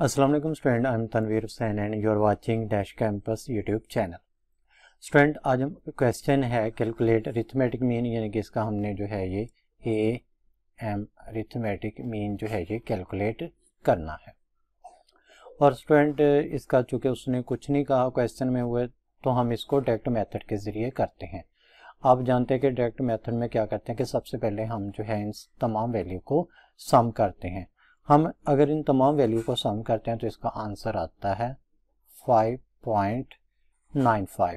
Aslam student I am Tanveer Hussain and you are watching Dash Campus YouTube channel student आज हम question है calculate arithmetic mean यानी कि इसका हमने जो है ये ए एम रिथमेटिक मीन जो है ये कैलकुलेट करना है और स्टूडेंट इसका चूँकि उसने कुछ नहीं कहा क्वेश्चन में हुए तो हम इसको डायरेक्ट मैथड के ज़रिए करते हैं आप जानते हैं कि डायरेक्ट मैथड में क्या करते हैं कि सबसे पहले हम जो है इन तमाम वैल्यू को सम करते हैं हम अगर इन तमाम वैल्यू को सम करते हैं तो इसका आंसर आता है 5.95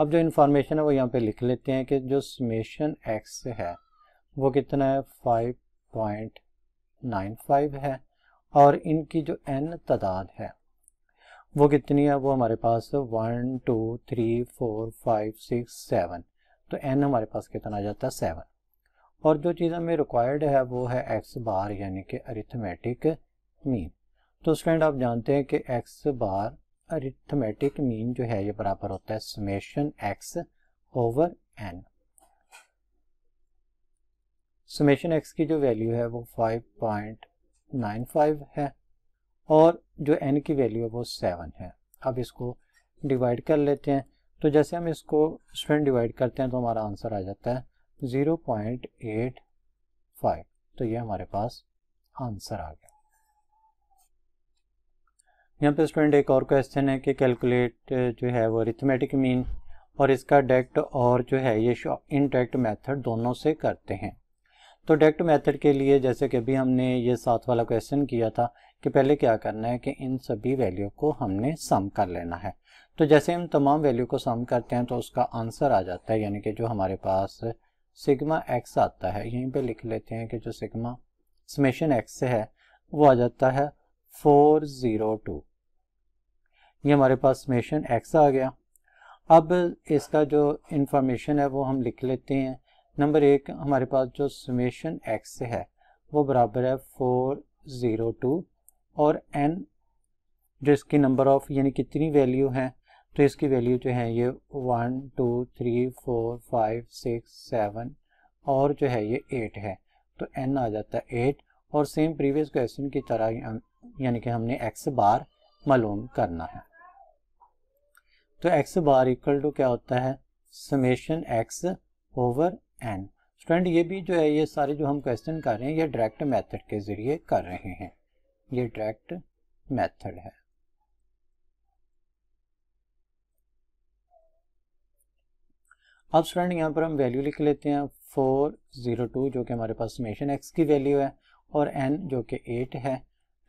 अब जो इंफॉर्मेशन है वो यहाँ पे लिख लेते हैं कि जो समेशन एक्स है वो कितना है 5.95 है और इनकी जो एन तादाद है वो कितनी है वो हमारे पास one two three four five six seven तो एन हमारे पास कितना आ जाता है सेवन और जो चीज़ हमें रिक्वायर्ड है वो है एक्स बार यानी कि अरिथमेटिक मीन तो स्टूडेंट आप जानते हैं कि एक्स बार अरिथमेटिक मीन जो है ये बराबर होता है summation x over n summation x की जो वैल्यू है वो 5.95 है और जो एन की वैल्यू है वो 7 है अब इसको डिवाइड कर लेते हैं तो जैसे हम इसको स्टूडेंट डिवाइड करते हैं तो हमारा आंसर आ जाता है ज़ीरो पॉइंट एट फाइव तो ये हमारे पास आंसर आ गया यहाँ पे स्टूडेंट एक और क्वेश्चन है कि कैलकुलेट जो है वो अरिथमेटिक मीन और इसका डायरेक्ट और जो है ये डायरेक्ट मेथड दोनों से करते हैं तो डायरेक्ट मेथड के लिए जैसे कि अभी हमने ये साथ वाला क्वेश्चन किया था कि पहले क्या करना है कि इन सभी वैल्यू को हमने सम कर लेना है तो जैसे हम तमाम वैल्यू को सम करते हैं तो उसका आंसर आ जाता है यानी कि जो हमारे पास सिग्मा एक्स आता है यहीं पे लिख लेते हैं कि जो सिग्मा समेशन एक्स है वो आ जाता है फोर ज़ीरो टू ये हमारे पास समेशन एक्स आ गया अब इसका जो इन्फॉर्मेशन है वो हम लिख लेते हैं नंबर एक हमारे पास जो समेशन एक्स है वो बराबर है फोर ज़ीरो टू और एन जो इसकी नंबर ऑफ़ यानी कितनी वैल्यू है तो इसकी वैल्यू जो है ये one two three four five six seven और जो है ये एट है तो एन आ जाता है एट और सेम प्रीवियस क्वेश्चन की तरह यानी कि हमने एक्स बार मालूम करना है तो एक्स बार इक्वल टू क्या होता है summation x over n student ये भी जो है ये सारे जो हम क्वेश्चन कर रहे हैं ये डायरेक्ट मेथड के ज़रिए कर रहे हैं ये डायरेक्ट मेथड है अब स्टूडेंट यहाँ पर हम वैल्यू लिख लेते हैं फोर ज़ीरो टू जो कि हमारे पास समेशन एक्स की वैल्यू है और एन जो कि एट है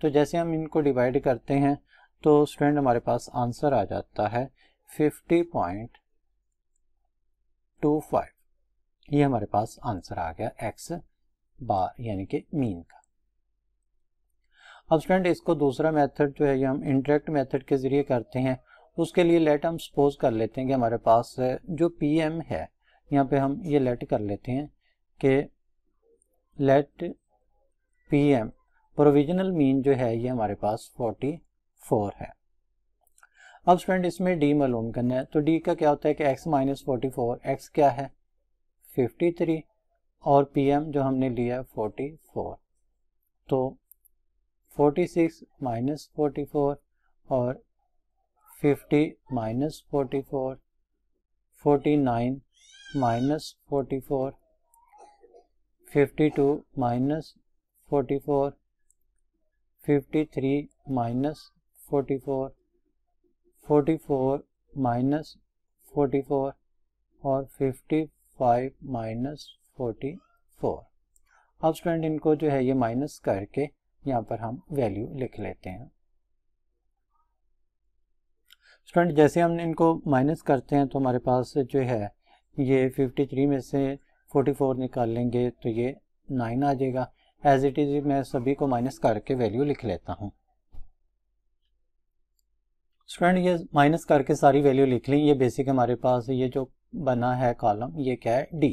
तो जैसे हम इनको डिवाइड करते हैं तो स्टूडेंट हमारे पास आंसर आ जाता है फिफ्टी पॉइंट टू फाइव ये हमारे पास आंसर आ गया एक्स बार यानी कि मीन का अब स्टूडेंट इसको दूसरा मेथड जो है ये हम इंटरेक्ट मेथड के ज़रिए करते हैं उसके लिए लेट हम सपोज कर लेते हैं कि हमारे पास जो पी एम है यहाँ पे हम ये लेट कर लेते हैं कि let P M provisional mean जो है ये हमारे पास 44 है अब स्टूडेंट इसमें डी मालूम करना है तो डी का क्या होता है कि x minus forty four x क्या है फिफ्टी थ्री और पी एम जो हमने लिया फोर्टी फोर तो forty six minus forty four और fifty minus forty four forty nine minus forty four fifty two minus forty four fifty three minus forty four forty four minus forty four और fifty five minus forty four अब student इनको जो है ये minus करके यहाँ पर हम वैल्यू लिख लेते हैं स्टूडेंट जैसे हम इनको माइनस करते हैं तो हमारे पास जो है ये 53 में से 44 निकाल लेंगे तो ये 9 आ जाएगा एज इट इज़ मैं सभी को माइनस करके वैल्यू लिख लेता हूँ स्टूडेंट ये माइनस करके सारी वैल्यू लिख ली ये बेसिक हमारे पास ये जो बना है कॉलम ये क्या है डी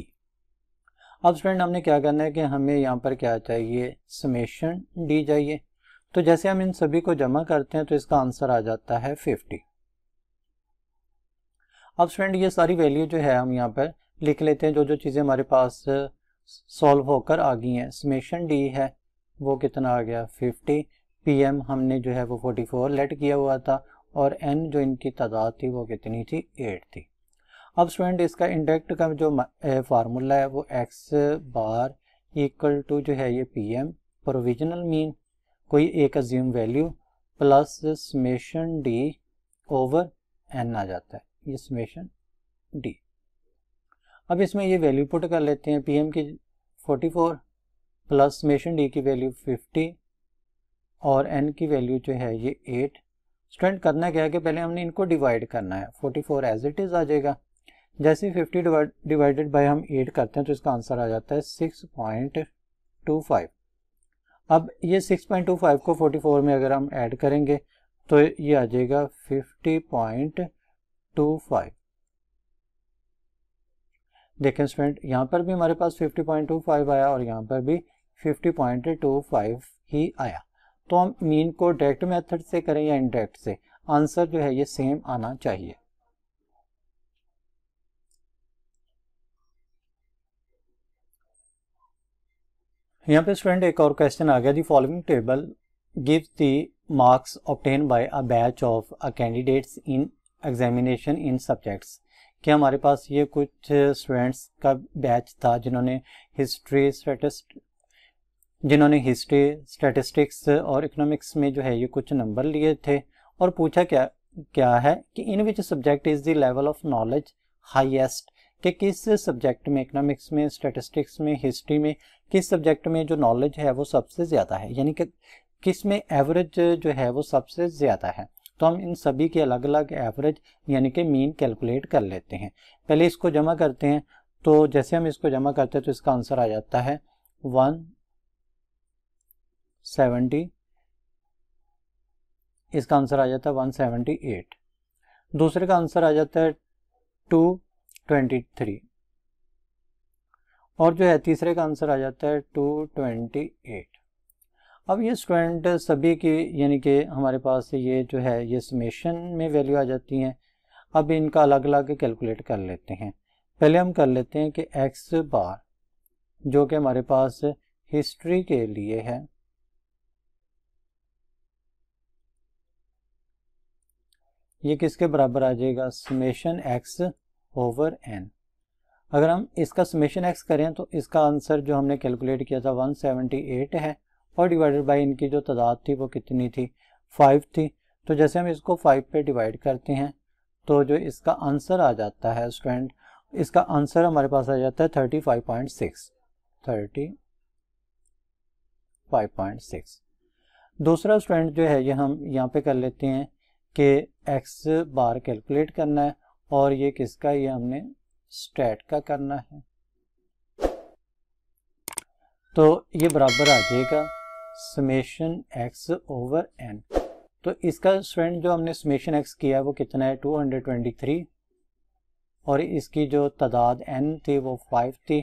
अब स्टूडेंट हमने क्या करना है कि हमें यहाँ पर क्या चाहिए समेशन डी चाहिए तो जैसे हम इन सभी को जमा करते हैं तो इसका आंसर आ जाता है फिफ्टी अब स्टूडेंट ये सारी वैल्यू जो है हम यहाँ पर लिख लेते हैं जो जो चीज़ें हमारे पास सॉल्व होकर आ गई हैं समेशन डी है वो कितना आ गया 50 पीएम हमने जो है वो 44 लेट किया हुआ था और एन जो इनकी तादाद थी वो कितनी थी 8 थी अब स्टूडेंट इसका इंडेक्ट का जो फार्मूला है वो एक्स बार इक्वल टू जो है ये पी प्रोविजनल मीन कोई एक assumed value plus summation d over n आ जाता है ये समेशन डी अब इसमें ये वैल्यू पुट कर लेते हैं पीएम की 44 प्लस समेशन डी की वैल्यू 50 और एन की वैल्यू जो है ये 8 स्टूडेंट करना क्या है कि पहले हमने इनको डिवाइड करना है 44 एज इट इज़ आ जाएगा जैसे 50 डिवाइडेड बाय हम 8 करते हैं तो इसका आंसर आ जाता है 6.25 अब ये 6.25 को 44 में अगर हम ऐड करेंगे तो ये आ जाएगा फिफ्टी टू फाइव देखें स्टूडेंट यहाँ पर भी हमारे पास 50.25 आया और यहाँ पर भी 50.25 ही आया तो हम मीन को डायरेक्ट मेथड से करें या इनडायरेक्ट से आंसर जो है ये सेम आना चाहिए यहाँ पे स्टूडेंट एक और क्वेश्चन आ गया the following table gives the marks obtain by a batch of a candidates in examination in subjects कि हमारे पास ये कुछ स्टूडेंट्स का बैच था जिन्होंने हिस्ट्री स्टेटिस्ट जिन्होंने हिस्ट्री स्टैटिस्टिक्स और इकोनॉमिक्स में जो है ये कुछ नंबर लिए थे और पूछा क्या क्या है कि in which subject is the level of knowledge highest कि किस सब्जेक्ट में इकोनॉमिक्स में स्टैटिस्टिक्स में हिस्ट्री में किस सब्जेक्ट में जो नॉलेज है वो सबसे ज़्यादा है यानी कि किस में एवरेज जो है वो सबसे ज़्यादा है तो हम इन सभी के अलग अलग एवरेज यानी कि मीन कैलकुलेट कर लेते हैं पहले इसको जमा करते हैं तो जैसे हम इसको जमा करते हैं तो इसका आंसर आ जाता है वन सेवेंटी इसका आंसर आ जाता है वन सेवेंटी एट दूसरे का आंसर आ जाता है टू ट्वेंटी थ्री और जो है तीसरे का आंसर आ जाता है टू ट्वेंटी एट अब ये स्टूडेंट सभी की यानी कि हमारे पास ये जो है ये समेशन में वैल्यू आ जाती हैं अब इनका अलग अलग कैलकुलेट कर लेते हैं पहले हम कर लेते हैं कि एक्स बार जो कि हमारे पास हिस्ट्री के लिए है ये किसके बराबर आ जाएगा समेशन एक्स ओवर एन अगर हम इसका समेशन एक्स करें तो इसका आंसर जो हमने कैलकुलेट किया था 178 है और डिवाइडेड बाई इनकी जो तादाद थी वो कितनी थी फाइव थी तो जैसे हम इसको फाइव पे डिवाइड करते हैं तो जो इसका आंसर आ जाता है स्टूडेंट इसका आंसर हमारे पास आ जाता है thirty five point six thirty five point six दूसरा स्टूडेंट जो है ये हम यहाँ पे कर लेते हैं कि एक्स बार कैलकुलेट करना है और ये किसका ये हमने स्टेट का करना है तो ये बराबर आ जाएगा समेशन एक्स ओवर एन तो इसका स्टूडेंट जो हमने समेशन एक्स किया है वो कितना है 223 और इसकी जो तादाद एन थी वो फाइव थी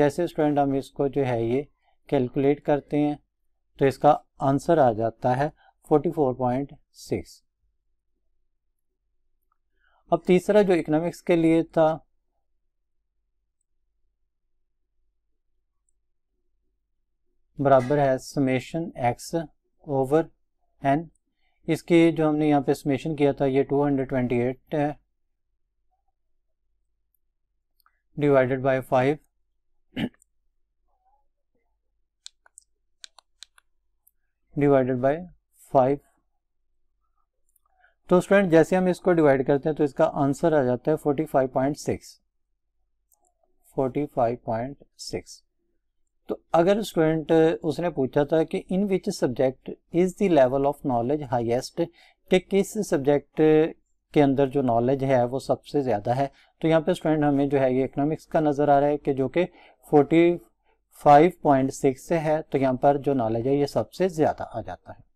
जैसे स्टूडेंट हम इसको जो है ये कैलकुलेट करते हैं तो इसका आंसर आ जाता है 44.6 अब तीसरा जो इकोनॉमिक्स के लिए था बराबर है समेशन एक्स ओवर एन इसकी जो हमने यहाँ पे समेशन किया था ये 228 है divided by five divided by five तो स्टूडेंट जैसे हम इसको डिवाइड करते हैं तो इसका आंसर आ जाता है forty five point six forty five point six तो अगर स्टूडेंट उसने पूछा था कि in which subject is the level of knowledge highest कि किस सब्जेक्ट के अंदर जो नॉलेज है वो सबसे ज़्यादा है तो यहाँ पे स्टूडेंट हमें जो है ये इकनॉमिक्स का नज़र आ रहा है कि जो कि 45.6 है तो यहाँ पर जो नॉलेज है ये सबसे ज़्यादा आ जाता है